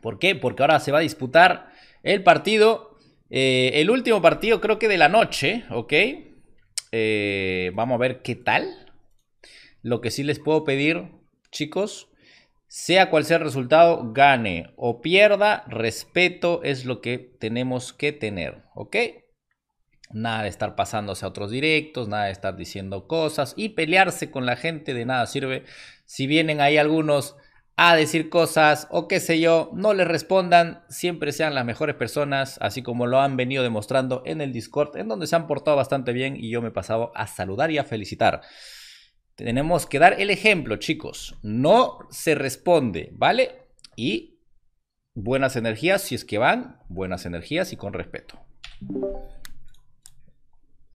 ¿Por qué? Porque ahora se va a disputar el partido, eh, el último partido creo que de la noche, ¿ok? Eh, vamos a ver qué tal. Lo que sí les puedo pedir, chicos, sea cual sea el resultado, gane o pierda, respeto es lo que tenemos que tener, ¿ok? Nada de estar pasándose a otros directos, nada de estar diciendo cosas y pelearse con la gente de nada sirve. Si vienen ahí algunos a decir cosas o qué sé yo, no les respondan, siempre sean las mejores personas, así como lo han venido demostrando en el Discord, en donde se han portado bastante bien y yo me he pasado a saludar y a felicitar. Tenemos que dar el ejemplo, chicos. No se responde, ¿vale? Y buenas energías, si es que van, buenas energías y con respeto.